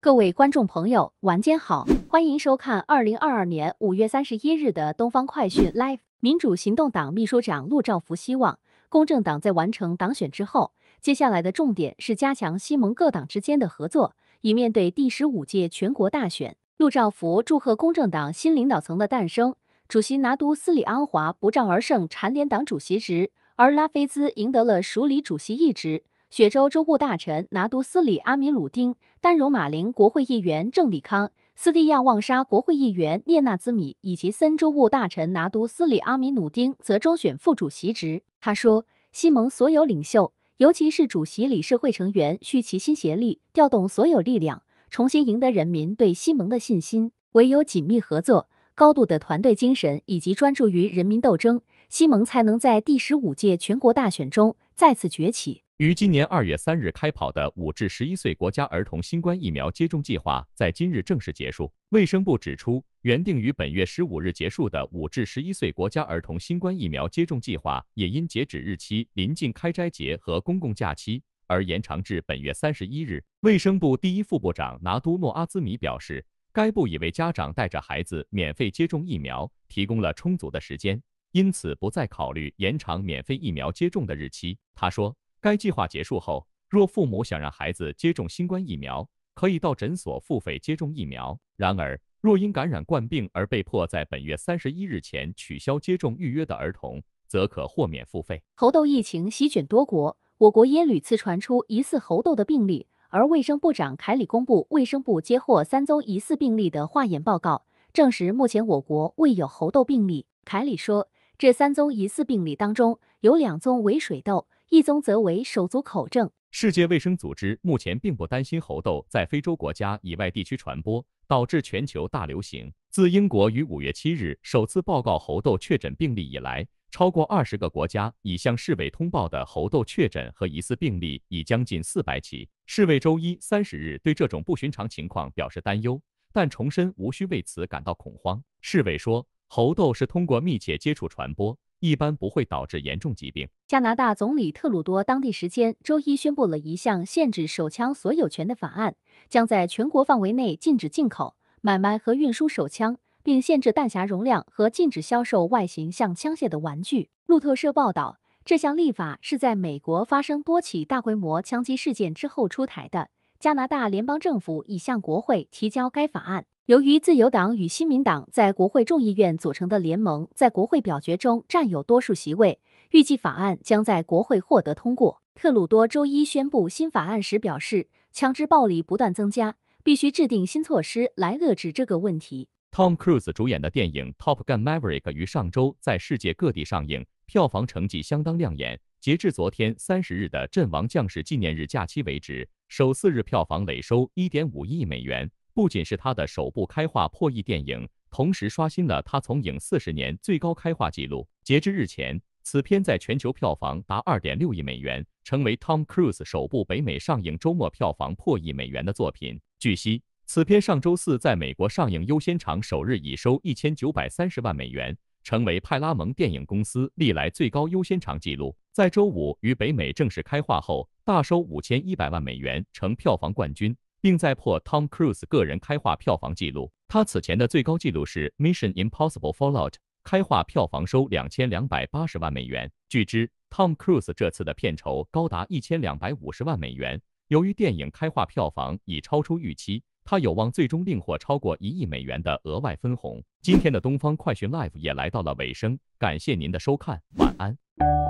各位观众朋友，晚间好，欢迎收看二零二二年五月三十一日的《东方快讯 Live》。民主行动党秘书长陆兆福希望公正党在完成党选之后，接下来的重点是加强西盟各党之间的合作，以面对第十五届全国大选。陆兆福祝贺公正党新领导层的诞生，主席拿督斯里安华不战而胜蝉联党主席职，而拉菲兹赢得了署理主席一职。雪州州务大臣拿督斯里阿米鲁丁、丹绒马林国会议员郑里康、斯蒂亚旺沙国会议员涅纳兹米以及森州务大臣拿督斯里阿米努丁则周选副主席职。他说：“西盟所有领袖，尤其是主席理事会成员，需齐心协力，调动所有力量，重新赢得人民对西盟的信心。唯有紧密合作、高度的团队精神以及专注于人民斗争，西蒙才能在第十五届全国大选中再次崛起。”于今年二月三日开跑的五至十一岁国家儿童新冠疫苗接种计划，在今日正式结束。卫生部指出，原定于本月十五日结束的五至十一岁国家儿童新冠疫苗接种计划，也因截止日期临近开斋节和公共假期而延长至本月三十一日。卫生部第一副部长拿都诺阿兹米表示，该部已为家长带着孩子免费接种疫苗提供了充足的时间，因此不再考虑延长免费疫苗接种的日期。他说。该计划结束后，若父母想让孩子接种新冠疫苗，可以到诊所付费接种疫苗。然而，若因感染冠病而被迫在本月三十一日前取消接种预约的儿童，则可豁免付费。猴痘疫情席卷多国，我国也屡次传出疑似猴痘的病例，而卫生部长凯里公布卫生部接获三宗疑似病例的化验报告，证实目前我国未有猴痘病例。凯里说，这三宗疑似病例当中，有两宗为水痘。一宗则为手足口症。世界卫生组织目前并不担心猴痘在非洲国家以外地区传播，导致全球大流行。自英国于五月七日首次报告猴痘确诊病例以来，超过二十个国家已向世卫通报的猴痘确诊和疑似病例已将近四百起。世卫周一三十日对这种不寻常情况表示担忧，但重申无需为此感到恐慌。世卫说，猴痘是通过密切接触传播。一般不会导致严重疾病。加拿大总理特鲁多当地时间周一宣布了一项限制手枪所有权的法案，将在全国范围内禁止进口、买卖和运输手枪，并限制弹匣容量和禁止销售外形像枪械的玩具。路透社报道，这项立法是在美国发生多起大规模枪击事件之后出台的。加拿大联邦政府已向国会提交该法案。由于自由党与新民党在国会众议院组成的联盟在国会表决中占有多数席位，预计法案将在国会获得通过。特鲁多周一宣布新法案时表示，枪支暴力不断增加，必须制定新措施来遏制这个问题。Tom Cruise 主演的电影《Top Gun Maverick》于上周在世界各地上映，票房成绩相当亮眼。截至昨天三十日的阵亡将士纪念日假期为止，首四日票房累收一点五亿美元。不仅是他的首部开画破亿电影，同时刷新了他从影四十年最高开画纪录。截至日前，此片在全球票房达二点六亿美元，成为 Tom Cruise 首部北美上映周末票房破亿美元的作品。据悉，此片上周四在美国上映优先场首日已收一千九百三十万美元，成为派拉蒙电影公司历来最高优先场纪录。在周五于北美正式开画后，大收五千一百万美元，成票房冠军。并再破 Tom Cruise 个人开画票房纪录，他此前的最高纪录是 Mission Impossible Fallout 开画票房收两千两百八十万美元。据知，Tom Cruise 这次的片酬高达一千两百五十万美元。由于电影开画票房已超出预期，他有望最终另获超过一亿美元的额外分红。今天的东方快讯 Live 也来到了尾声，感谢您的收看，晚安。